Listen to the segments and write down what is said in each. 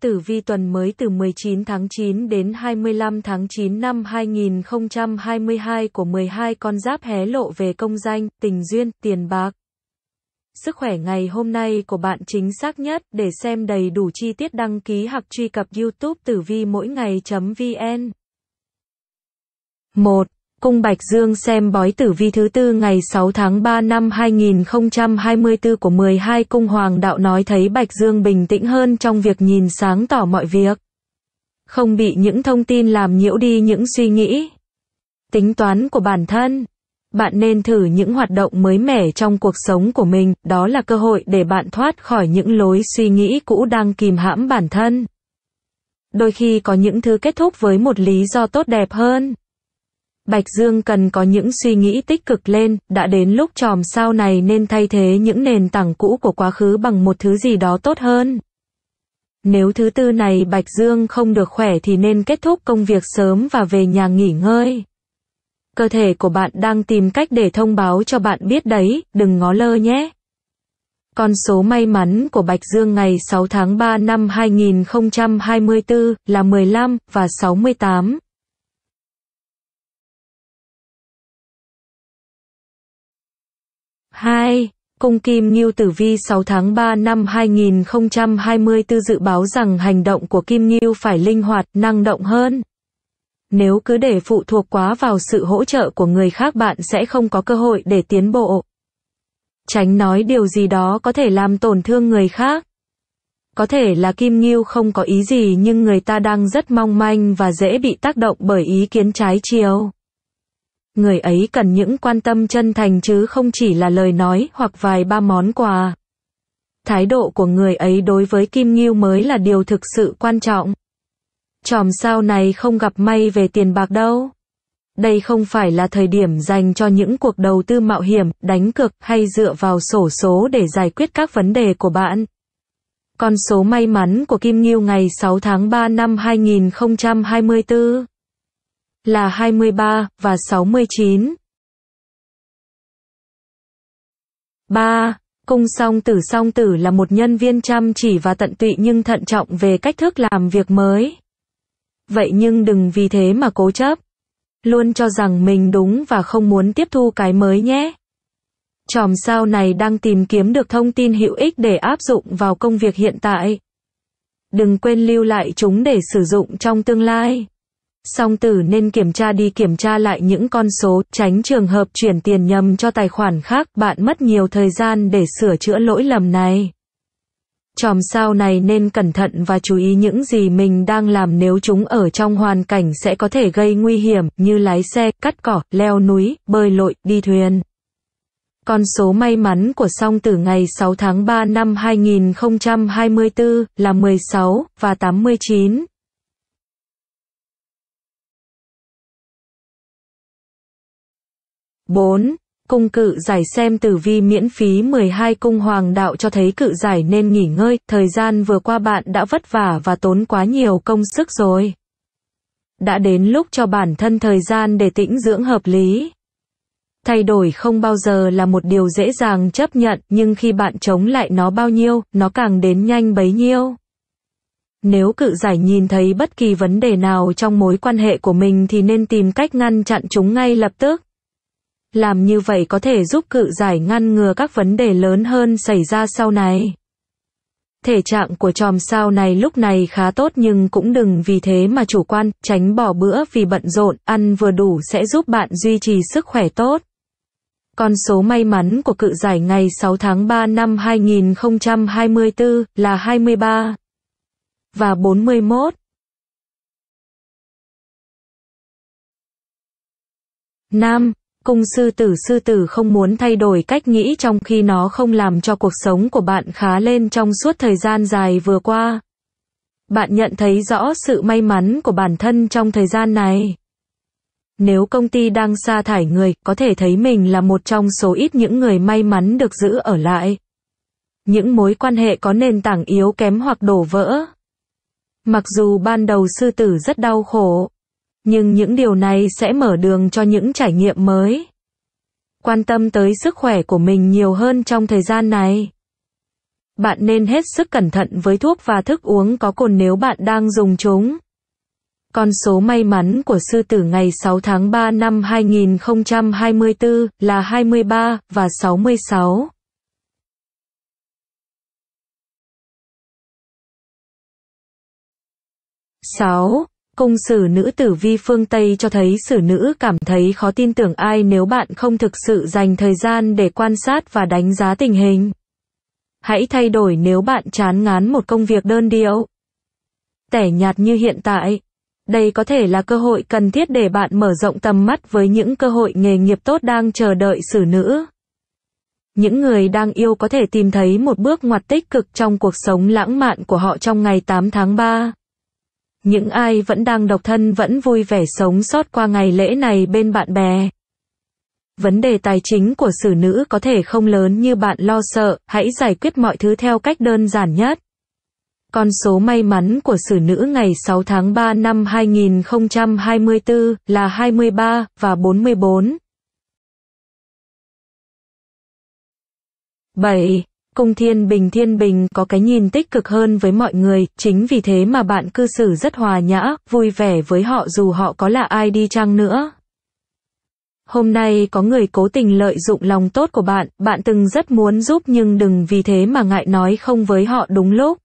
Tử Vi tuần mới từ 19 tháng 9 đến 25 tháng 9 năm 2022 của 12 con giáp hé lộ về công danh, tình duyên, tiền bạc. Sức khỏe ngày hôm nay của bạn chính xác nhất để xem đầy đủ chi tiết đăng ký hoặc truy cập youtube tử vi mỗi ngày.vn 1. Cung Bạch Dương xem bói tử vi thứ tư ngày 6 tháng 3 năm 2024 của 12 cung hoàng đạo nói thấy Bạch Dương bình tĩnh hơn trong việc nhìn sáng tỏ mọi việc. Không bị những thông tin làm nhiễu đi những suy nghĩ, tính toán của bản thân. Bạn nên thử những hoạt động mới mẻ trong cuộc sống của mình, đó là cơ hội để bạn thoát khỏi những lối suy nghĩ cũ đang kìm hãm bản thân. Đôi khi có những thứ kết thúc với một lý do tốt đẹp hơn. Bạch Dương cần có những suy nghĩ tích cực lên, đã đến lúc tròm sao này nên thay thế những nền tảng cũ của quá khứ bằng một thứ gì đó tốt hơn. Nếu thứ tư này Bạch Dương không được khỏe thì nên kết thúc công việc sớm và về nhà nghỉ ngơi. Cơ thể của bạn đang tìm cách để thông báo cho bạn biết đấy, đừng ngó lơ nhé. Con số may mắn của Bạch Dương ngày 6 tháng 3 năm 2024 là 15 và 68. 2. Cung Kim Ngưu Tử Vi 6 tháng 3 năm 2024 dự báo rằng hành động của Kim Ngưu phải linh hoạt, năng động hơn. Nếu cứ để phụ thuộc quá vào sự hỗ trợ của người khác bạn sẽ không có cơ hội để tiến bộ. Tránh nói điều gì đó có thể làm tổn thương người khác. Có thể là Kim Ngưu không có ý gì nhưng người ta đang rất mong manh và dễ bị tác động bởi ý kiến trái chiều người ấy cần những quan tâm chân thành chứ không chỉ là lời nói hoặc vài ba món quà. Thái độ của người ấy đối với Kim Ngưu mới là điều thực sự quan trọng. Chòm sao này không gặp may về tiền bạc đâu. Đây không phải là thời điểm dành cho những cuộc đầu tư mạo hiểm, đánh cược hay dựa vào sổ số để giải quyết các vấn đề của bạn. Con số may mắn của Kim Ngưu ngày 6 tháng 3 năm 2024 là 23 và 69. 3. Cung song tử song tử là một nhân viên chăm chỉ và tận tụy nhưng thận trọng về cách thức làm việc mới. Vậy nhưng đừng vì thế mà cố chấp. Luôn cho rằng mình đúng và không muốn tiếp thu cái mới nhé. Chòm sao này đang tìm kiếm được thông tin hữu ích để áp dụng vào công việc hiện tại. Đừng quên lưu lại chúng để sử dụng trong tương lai. Song tử nên kiểm tra đi kiểm tra lại những con số, tránh trường hợp chuyển tiền nhầm cho tài khoản khác, bạn mất nhiều thời gian để sửa chữa lỗi lầm này. Chòm sao này nên cẩn thận và chú ý những gì mình đang làm nếu chúng ở trong hoàn cảnh sẽ có thể gây nguy hiểm như lái xe, cắt cỏ, leo núi, bơi lội, đi thuyền. Con số may mắn của song tử ngày 6 tháng 3 năm 2024 là 16 và 89. 4. Cung cự giải xem tử vi miễn phí 12 cung hoàng đạo cho thấy cự giải nên nghỉ ngơi, thời gian vừa qua bạn đã vất vả và tốn quá nhiều công sức rồi. Đã đến lúc cho bản thân thời gian để tĩnh dưỡng hợp lý. Thay đổi không bao giờ là một điều dễ dàng chấp nhận, nhưng khi bạn chống lại nó bao nhiêu, nó càng đến nhanh bấy nhiêu. Nếu cự giải nhìn thấy bất kỳ vấn đề nào trong mối quan hệ của mình thì nên tìm cách ngăn chặn chúng ngay lập tức. Làm như vậy có thể giúp cự giải ngăn ngừa các vấn đề lớn hơn xảy ra sau này. Thể trạng của chòm sao này lúc này khá tốt nhưng cũng đừng vì thế mà chủ quan, tránh bỏ bữa vì bận rộn, ăn vừa đủ sẽ giúp bạn duy trì sức khỏe tốt. Con số may mắn của cự giải ngày 6 tháng 3 năm 2024 là 23 và 41. Nam Cung sư tử sư tử không muốn thay đổi cách nghĩ trong khi nó không làm cho cuộc sống của bạn khá lên trong suốt thời gian dài vừa qua. Bạn nhận thấy rõ sự may mắn của bản thân trong thời gian này. Nếu công ty đang sa thải người, có thể thấy mình là một trong số ít những người may mắn được giữ ở lại. Những mối quan hệ có nền tảng yếu kém hoặc đổ vỡ. Mặc dù ban đầu sư tử rất đau khổ, nhưng những điều này sẽ mở đường cho những trải nghiệm mới. Quan tâm tới sức khỏe của mình nhiều hơn trong thời gian này. Bạn nên hết sức cẩn thận với thuốc và thức uống có cồn nếu bạn đang dùng chúng. Con số may mắn của sư tử ngày 6 tháng 3 năm 2024 là 23 và 66. sáu Cung sử nữ tử vi phương Tây cho thấy sử nữ cảm thấy khó tin tưởng ai nếu bạn không thực sự dành thời gian để quan sát và đánh giá tình hình. Hãy thay đổi nếu bạn chán ngán một công việc đơn điệu. Tẻ nhạt như hiện tại. Đây có thể là cơ hội cần thiết để bạn mở rộng tầm mắt với những cơ hội nghề nghiệp tốt đang chờ đợi xử nữ. Những người đang yêu có thể tìm thấy một bước ngoặt tích cực trong cuộc sống lãng mạn của họ trong ngày 8 tháng 3. Những ai vẫn đang độc thân vẫn vui vẻ sống sót qua ngày lễ này bên bạn bè. Vấn đề tài chính của xử nữ có thể không lớn như bạn lo sợ, hãy giải quyết mọi thứ theo cách đơn giản nhất. Con số may mắn của xử nữ ngày 6 tháng 3 năm 2024 là 23 và 44. 7. Cung Thiên Bình Thiên Bình có cái nhìn tích cực hơn với mọi người, chính vì thế mà bạn cư xử rất hòa nhã, vui vẻ với họ dù họ có là ai đi chăng nữa. Hôm nay có người cố tình lợi dụng lòng tốt của bạn, bạn từng rất muốn giúp nhưng đừng vì thế mà ngại nói không với họ đúng lúc.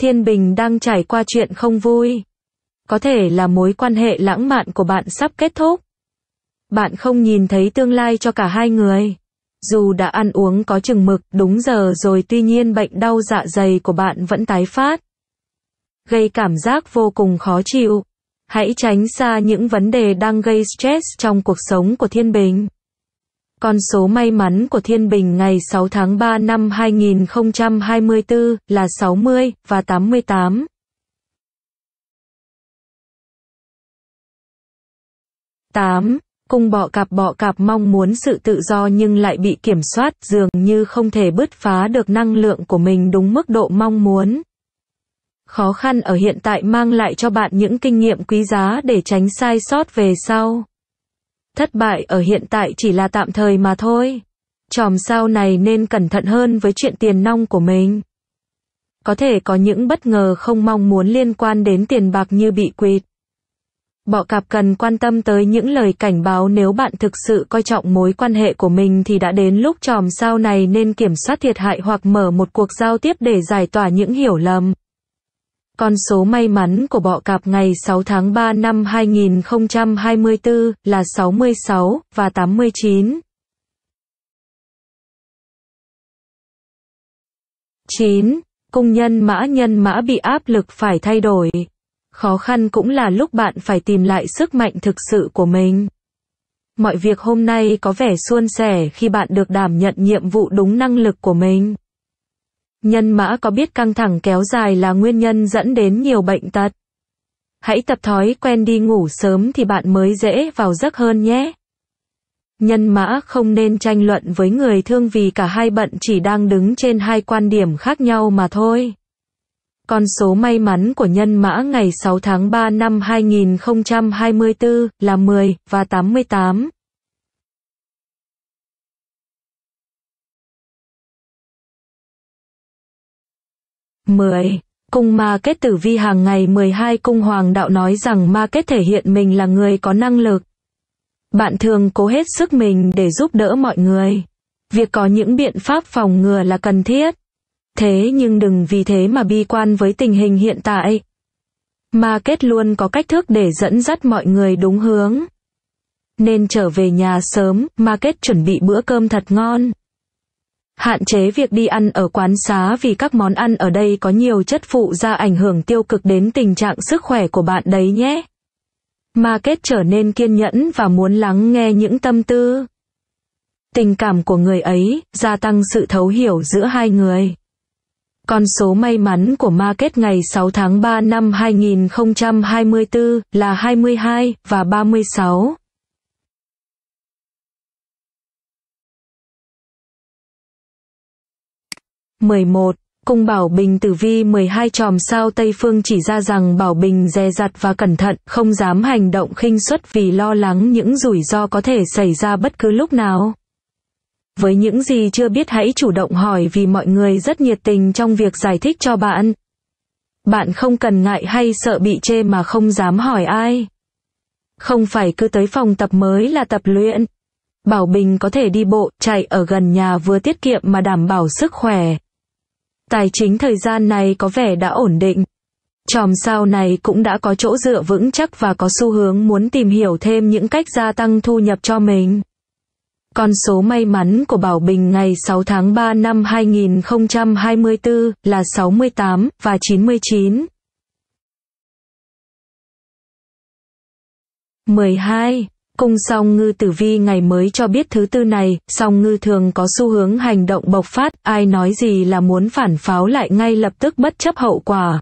Thiên Bình đang trải qua chuyện không vui. Có thể là mối quan hệ lãng mạn của bạn sắp kết thúc. Bạn không nhìn thấy tương lai cho cả hai người. Dù đã ăn uống có chừng mực, đúng giờ rồi tuy nhiên bệnh đau dạ dày của bạn vẫn tái phát. Gây cảm giác vô cùng khó chịu. Hãy tránh xa những vấn đề đang gây stress trong cuộc sống của Thiên Bình. Con số may mắn của Thiên Bình ngày 6 tháng 3 năm 2024 là 60 và 88. tám cung bọ cạp bọ cạp mong muốn sự tự do nhưng lại bị kiểm soát dường như không thể bứt phá được năng lượng của mình đúng mức độ mong muốn. Khó khăn ở hiện tại mang lại cho bạn những kinh nghiệm quý giá để tránh sai sót về sau. Thất bại ở hiện tại chỉ là tạm thời mà thôi. Chòm sao này nên cẩn thận hơn với chuyện tiền nong của mình. Có thể có những bất ngờ không mong muốn liên quan đến tiền bạc như bị quỵt Bọ cạp cần quan tâm tới những lời cảnh báo nếu bạn thực sự coi trọng mối quan hệ của mình thì đã đến lúc tròm sao này nên kiểm soát thiệt hại hoặc mở một cuộc giao tiếp để giải tỏa những hiểu lầm. Con số may mắn của bọ cạp ngày 6 tháng 3 năm 2024 là 66 và 89. 9. Cung nhân mã nhân mã bị áp lực phải thay đổi. Khó khăn cũng là lúc bạn phải tìm lại sức mạnh thực sự của mình. Mọi việc hôm nay có vẻ suôn sẻ khi bạn được đảm nhận nhiệm vụ đúng năng lực của mình. Nhân mã có biết căng thẳng kéo dài là nguyên nhân dẫn đến nhiều bệnh tật. Hãy tập thói quen đi ngủ sớm thì bạn mới dễ vào giấc hơn nhé. Nhân mã không nên tranh luận với người thương vì cả hai bận chỉ đang đứng trên hai quan điểm khác nhau mà thôi. Con số may mắn của nhân mã ngày 6 tháng 3 năm 2024 là 10 và 88. mười Cung ma kết tử vi hàng ngày 12 cung hoàng đạo nói rằng ma kết thể hiện mình là người có năng lực. Bạn thường cố hết sức mình để giúp đỡ mọi người. Việc có những biện pháp phòng ngừa là cần thiết thế nhưng đừng vì thế mà bi quan với tình hình hiện tại. Mà kết luôn có cách thức để dẫn dắt mọi người đúng hướng. Nên trở về nhà sớm, mà kết chuẩn bị bữa cơm thật ngon. Hạn chế việc đi ăn ở quán xá vì các món ăn ở đây có nhiều chất phụ ra ảnh hưởng tiêu cực đến tình trạng sức khỏe của bạn đấy nhé. Mà kết trở nên kiên nhẫn và muốn lắng nghe những tâm tư. Tình cảm của người ấy, gia tăng sự thấu hiểu giữa hai người. Con số may mắn của market ngày 6 tháng 3 năm 2024 là 22 và 36. mười một Cung Bảo Bình Tử Vi 12 chòm sao Tây Phương chỉ ra rằng Bảo Bình dè dặt và cẩn thận, không dám hành động khinh suất vì lo lắng những rủi ro có thể xảy ra bất cứ lúc nào. Với những gì chưa biết hãy chủ động hỏi vì mọi người rất nhiệt tình trong việc giải thích cho bạn. Bạn không cần ngại hay sợ bị chê mà không dám hỏi ai. Không phải cứ tới phòng tập mới là tập luyện. Bảo Bình có thể đi bộ, chạy ở gần nhà vừa tiết kiệm mà đảm bảo sức khỏe. Tài chính thời gian này có vẻ đã ổn định. Chòm sao này cũng đã có chỗ dựa vững chắc và có xu hướng muốn tìm hiểu thêm những cách gia tăng thu nhập cho mình. Con số may mắn của Bảo Bình ngày 6 tháng 3 năm 2024 là 68 và 99. 12. Cung song ngư tử vi ngày mới cho biết thứ tư này, song ngư thường có xu hướng hành động bộc phát, ai nói gì là muốn phản pháo lại ngay lập tức bất chấp hậu quả.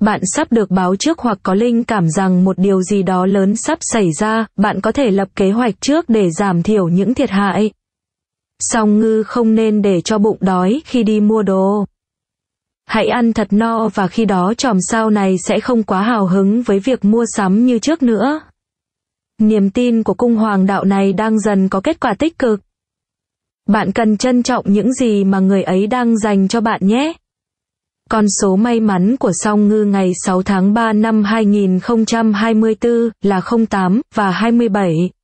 Bạn sắp được báo trước hoặc có linh cảm rằng một điều gì đó lớn sắp xảy ra, bạn có thể lập kế hoạch trước để giảm thiểu những thiệt hại. Song ngư không nên để cho bụng đói khi đi mua đồ. Hãy ăn thật no và khi đó chòm sao này sẽ không quá hào hứng với việc mua sắm như trước nữa. Niềm tin của cung hoàng đạo này đang dần có kết quả tích cực. Bạn cần trân trọng những gì mà người ấy đang dành cho bạn nhé. Con số may mắn của song ngư ngày 6 tháng 3 năm 2024 là 08 và 27.